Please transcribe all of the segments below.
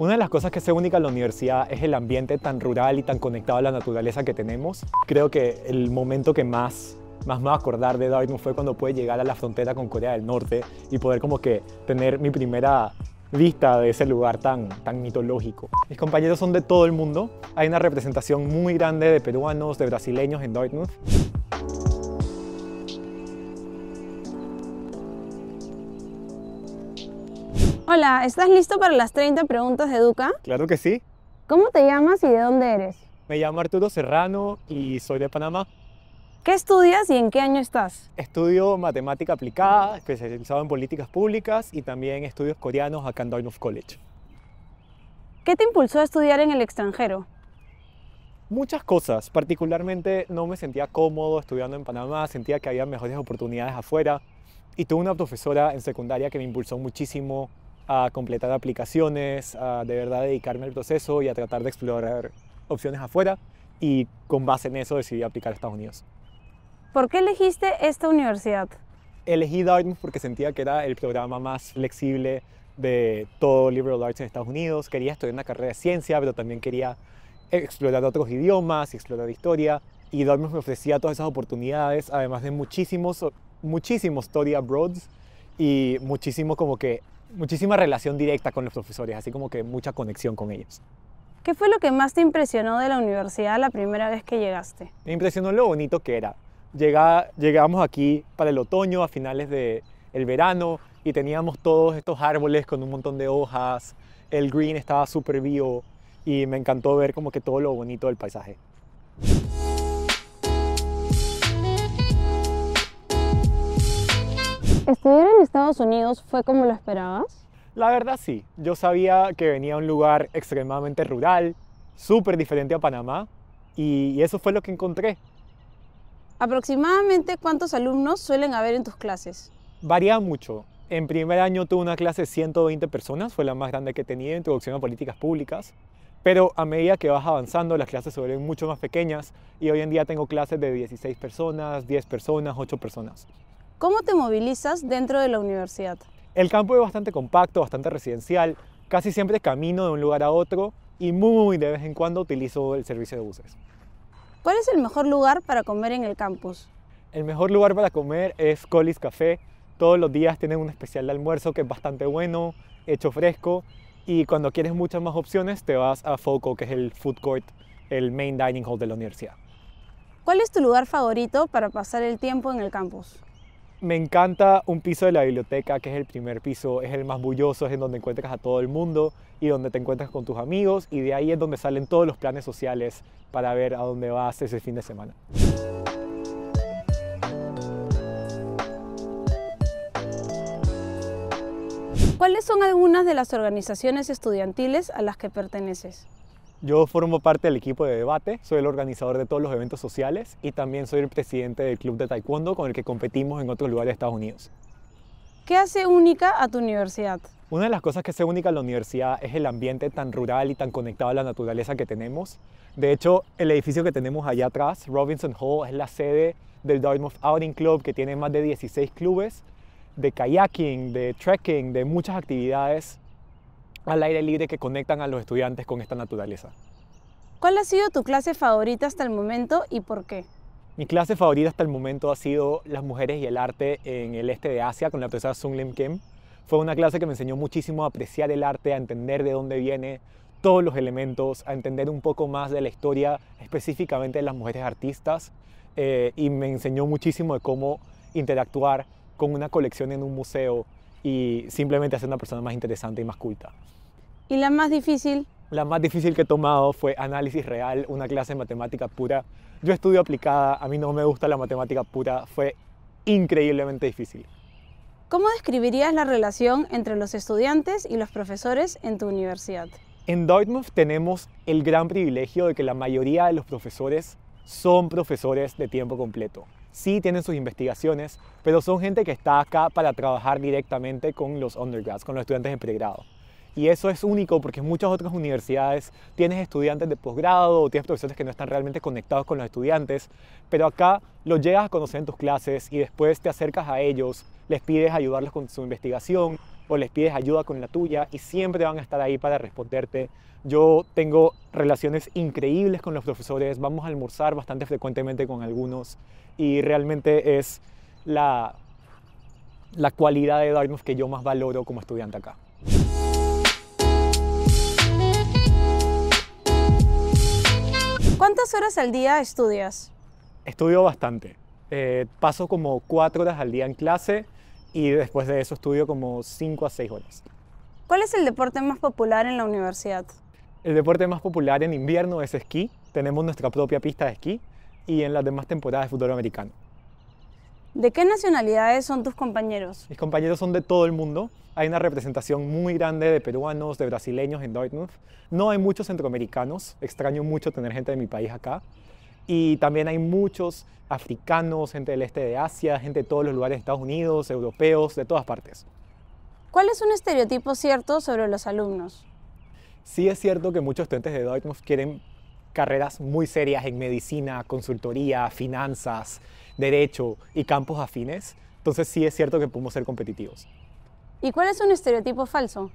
Una de las cosas que hace única la universidad es el ambiente tan rural y tan conectado a la naturaleza que tenemos. Creo que el momento que más más me va a acordar de Dortmund fue cuando pude llegar a la frontera con Corea del Norte y poder como que tener mi primera vista de ese lugar tan, tan mitológico. Mis compañeros son de todo el mundo. Hay una representación muy grande de peruanos, de brasileños en Dartmouth. Hola, ¿estás listo para las 30 preguntas de Educa? Claro que sí. ¿Cómo te llamas y de dónde eres? Me llamo Arturo Serrano y soy de Panamá. ¿Qué estudias y en qué año estás? Estudio matemática aplicada, especializado en políticas públicas y también estudios coreanos acá en College. ¿Qué te impulsó a estudiar en el extranjero? Muchas cosas, particularmente no me sentía cómodo estudiando en Panamá, sentía que había mejores oportunidades afuera y tuve una profesora en secundaria que me impulsó muchísimo a completar aplicaciones, a de verdad dedicarme al proceso y a tratar de explorar opciones afuera y con base en eso decidí aplicar a Estados Unidos. ¿Por qué elegiste esta universidad? Elegí Dartmouth porque sentía que era el programa más flexible de todo liberal arts en Estados Unidos. Quería estudiar una carrera de ciencia, pero también quería explorar otros idiomas, explorar historia. Y Dartmouth me ofrecía todas esas oportunidades, además de muchísimos, muchísimos study abroads y muchísimos como que muchísima relación directa con los profesores, así como que mucha conexión con ellos. ¿Qué fue lo que más te impresionó de la universidad la primera vez que llegaste? Me impresionó lo bonito que era. Llega, llegamos aquí para el otoño, a finales del el verano, y teníamos todos estos árboles con un montón de hojas, el green estaba súper vivo, y me encantó ver como que todo lo bonito del paisaje. ¿Estudiar en Estados Unidos fue como lo esperabas? La verdad sí. Yo sabía que venía a un lugar extremadamente rural, súper diferente a Panamá, y eso fue lo que encontré. ¿Aproximadamente cuántos alumnos suelen haber en tus clases? Varía mucho. En primer año tuve una clase de 120 personas, fue la más grande que tenía tenido, introducción a políticas públicas. Pero a medida que vas avanzando, las clases se vuelven mucho más pequeñas y hoy en día tengo clases de 16 personas, 10 personas, 8 personas. ¿Cómo te movilizas dentro de la universidad? El campo es bastante compacto, bastante residencial, casi siempre camino de un lugar a otro y muy de vez en cuando utilizo el servicio de buses. ¿Cuál es el mejor lugar para comer en el campus? El mejor lugar para comer es Colis Café. Todos los días tienen un especial de almuerzo que es bastante bueno, hecho fresco. Y cuando quieres muchas más opciones, te vas a Foco, que es el food court, el main dining hall de la universidad. ¿Cuál es tu lugar favorito para pasar el tiempo en el campus? Me encanta un piso de la biblioteca, que es el primer piso, es el más bulloso, es en donde encuentras a todo el mundo y donde te encuentras con tus amigos y de ahí es donde salen todos los planes sociales para ver a dónde vas ese fin de semana. ¿Cuáles son algunas de las organizaciones estudiantiles a las que perteneces? Yo formo parte del equipo de debate, soy el organizador de todos los eventos sociales y también soy el presidente del club de taekwondo con el que competimos en otros lugares de Estados Unidos. ¿Qué hace única a tu universidad? Una de las cosas que hace única a la universidad es el ambiente tan rural y tan conectado a la naturaleza que tenemos. De hecho, el edificio que tenemos allá atrás, Robinson Hall, es la sede del Dartmouth Outing Club que tiene más de 16 clubes de kayaking, de trekking, de muchas actividades al aire libre que conectan a los estudiantes con esta naturaleza. ¿Cuál ha sido tu clase favorita hasta el momento y por qué? Mi clase favorita hasta el momento ha sido Las mujeres y el arte en el este de Asia con la profesora Sung Lim Kim. Fue una clase que me enseñó muchísimo a apreciar el arte, a entender de dónde viene todos los elementos, a entender un poco más de la historia específicamente de las mujeres artistas eh, y me enseñó muchísimo de cómo interactuar con una colección en un museo y simplemente hacer una persona más interesante y más culta. ¿Y la más difícil? La más difícil que he tomado fue análisis real, una clase de matemática pura. Yo estudio aplicada, a mí no me gusta la matemática pura, fue increíblemente difícil. ¿Cómo describirías la relación entre los estudiantes y los profesores en tu universidad? En Dartmouth tenemos el gran privilegio de que la mayoría de los profesores son profesores de tiempo completo. Sí tienen sus investigaciones, pero son gente que está acá para trabajar directamente con los undergrads, con los estudiantes de pregrado. Y eso es único porque en muchas otras universidades tienes estudiantes de posgrado o tienes profesores que no están realmente conectados con los estudiantes, pero acá los llegas a conocer en tus clases y después te acercas a ellos, les pides ayudarlos con su investigación o les pides ayuda con la tuya y siempre van a estar ahí para responderte. Yo tengo relaciones increíbles con los profesores, vamos a almorzar bastante frecuentemente con algunos y realmente es la, la cualidad de Dartmouth que yo más valoro como estudiante acá. ¿Cuántas horas al día estudias? Estudio bastante. Eh, paso como cuatro horas al día en clase y después de eso estudio como cinco a seis horas. ¿Cuál es el deporte más popular en la universidad? El deporte más popular en invierno es esquí. Tenemos nuestra propia pista de esquí y en las demás temporadas es fútbol americano. ¿De qué nacionalidades son tus compañeros? Mis compañeros son de todo el mundo. Hay una representación muy grande de peruanos, de brasileños en Dartmouth. No hay muchos centroamericanos. Extraño mucho tener gente de mi país acá. Y también hay muchos africanos, gente del este de Asia, gente de todos los lugares de Estados Unidos, europeos, de todas partes. ¿Cuál es un estereotipo cierto sobre los alumnos? Sí es cierto que muchos estudiantes de Dartmouth quieren carreras muy serias en medicina, consultoría, finanzas, derecho y campos afines, entonces sí es cierto que podemos ser competitivos. ¿Y cuál es un estereotipo falso?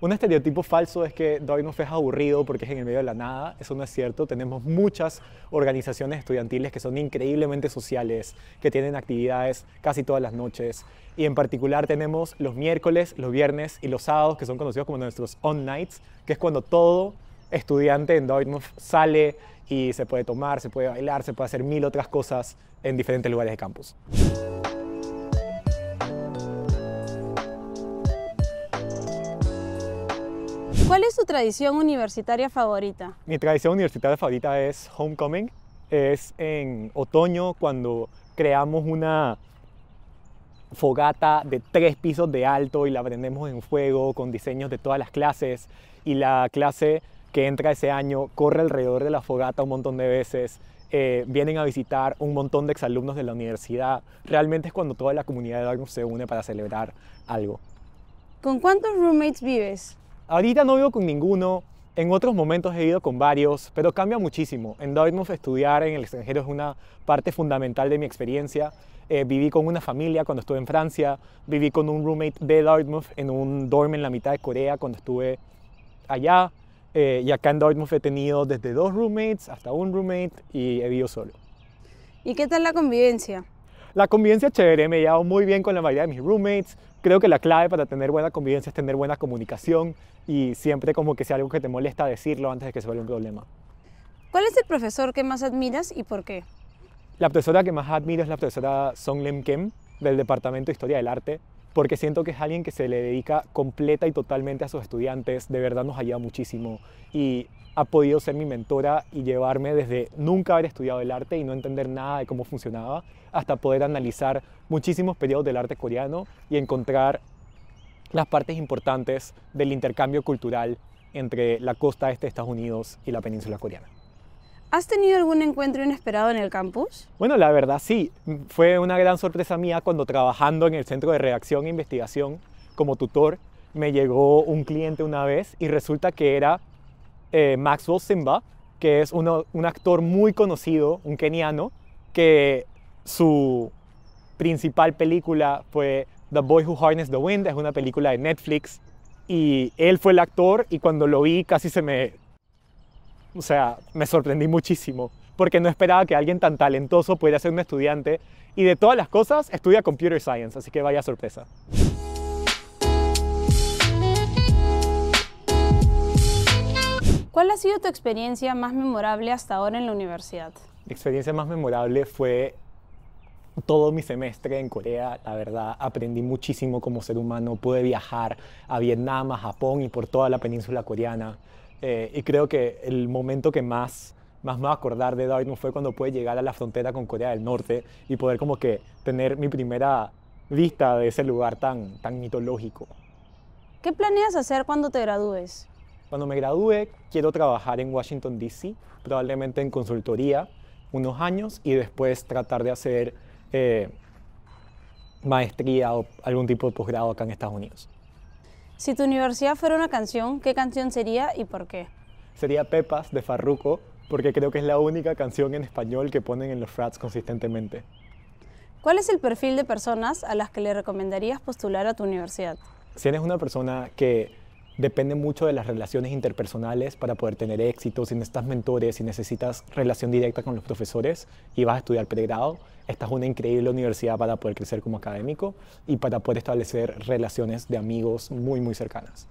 Un estereotipo falso es que doy nos es aburrido porque es en el medio de la nada. Eso no es cierto. Tenemos muchas organizaciones estudiantiles que son increíblemente sociales, que tienen actividades casi todas las noches. Y en particular tenemos los miércoles, los viernes y los sábados, que son conocidos como nuestros on nights, que es cuando todo estudiante en Dartmouth sale y se puede tomar, se puede bailar, se puede hacer mil otras cosas en diferentes lugares de campus. ¿Cuál es su tradición universitaria favorita? Mi tradición universitaria favorita es Homecoming. Es en otoño cuando creamos una fogata de tres pisos de alto y la prendemos en fuego con diseños de todas las clases y la clase que entra ese año, corre alrededor de la fogata un montón de veces, eh, vienen a visitar un montón de exalumnos de la universidad. Realmente es cuando toda la comunidad de Dartmouth se une para celebrar algo. ¿Con cuántos roommates vives? Ahorita no vivo con ninguno, en otros momentos he ido con varios, pero cambia muchísimo. En Dartmouth estudiar en el extranjero es una parte fundamental de mi experiencia. Eh, viví con una familia cuando estuve en Francia, viví con un roommate de Dartmouth en un dorm en la mitad de Corea cuando estuve allá. Eh, y acá en Dartmouth he tenido desde dos roommates hasta un roommate y he vivido solo. ¿Y qué tal la convivencia? La convivencia es chévere, me he llevado muy bien con la mayoría de mis roommates. Creo que la clave para tener buena convivencia es tener buena comunicación y siempre como que sea algo que te molesta decirlo antes de que se vuelva un problema. ¿Cuál es el profesor que más admiras y por qué? La profesora que más admiro es la profesora Song Lem Kem del Departamento de Historia del Arte porque siento que es alguien que se le dedica completa y totalmente a sus estudiantes, de verdad nos ayuda muchísimo y ha podido ser mi mentora y llevarme desde nunca haber estudiado el arte y no entender nada de cómo funcionaba, hasta poder analizar muchísimos periodos del arte coreano y encontrar las partes importantes del intercambio cultural entre la costa este de Estados Unidos y la península coreana. ¿Has tenido algún encuentro inesperado en el campus? Bueno, la verdad sí. Fue una gran sorpresa mía cuando trabajando en el Centro de Reacción e Investigación como tutor, me llegó un cliente una vez y resulta que era eh, Maxwell Simba, que es un actor muy conocido, un keniano, que su principal película fue The Boy Who Harnessed the Wind, es una película de Netflix, y él fue el actor y cuando lo vi casi se me o sea, me sorprendí muchísimo, porque no esperaba que alguien tan talentoso pudiera ser un estudiante y de todas las cosas estudia Computer Science, así que vaya sorpresa. ¿Cuál ha sido tu experiencia más memorable hasta ahora en la universidad? Mi experiencia más memorable fue todo mi semestre en Corea, la verdad, aprendí muchísimo como ser humano, pude viajar a Vietnam, a Japón y por toda la península coreana. Eh, y creo que el momento que más, más me voy a acordar de David fue cuando pude llegar a la frontera con Corea del Norte y poder como que tener mi primera vista de ese lugar tan, tan mitológico. ¿Qué planeas hacer cuando te gradúes? Cuando me gradúe quiero trabajar en Washington, D.C., probablemente en consultoría unos años y después tratar de hacer eh, maestría o algún tipo de posgrado acá en Estados Unidos. Si tu universidad fuera una canción, ¿qué canción sería y por qué? Sería Pepas de Farruco, porque creo que es la única canción en español que ponen en los frats consistentemente. ¿Cuál es el perfil de personas a las que le recomendarías postular a tu universidad? Si eres una persona que depende mucho de las relaciones interpersonales para poder tener éxito. Si necesitas mentores, si necesitas relación directa con los profesores y vas a estudiar pregrado, esta es una increíble universidad para poder crecer como académico y para poder establecer relaciones de amigos muy, muy cercanas.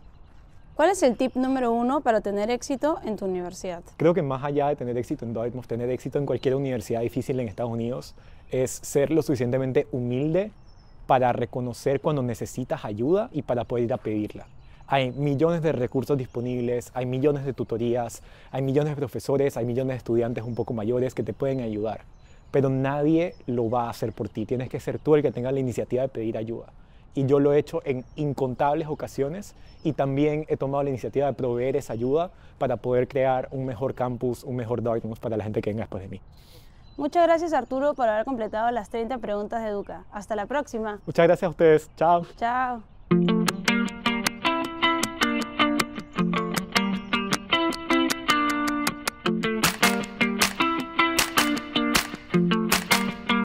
¿Cuál es el tip número uno para tener éxito en tu universidad? Creo que más allá de tener éxito en Dartmouth, tener éxito en cualquier universidad difícil en Estados Unidos es ser lo suficientemente humilde para reconocer cuando necesitas ayuda y para poder ir a pedirla hay millones de recursos disponibles, hay millones de tutorías, hay millones de profesores, hay millones de estudiantes un poco mayores que te pueden ayudar, pero nadie lo va a hacer por ti, tienes que ser tú el que tenga la iniciativa de pedir ayuda. Y yo lo he hecho en incontables ocasiones y también he tomado la iniciativa de proveer esa ayuda para poder crear un mejor campus, un mejor Dartmouth para la gente que venga después de mí. Muchas gracias Arturo por haber completado las 30 preguntas de Educa. Hasta la próxima. Muchas gracias a ustedes. Chao. Chao.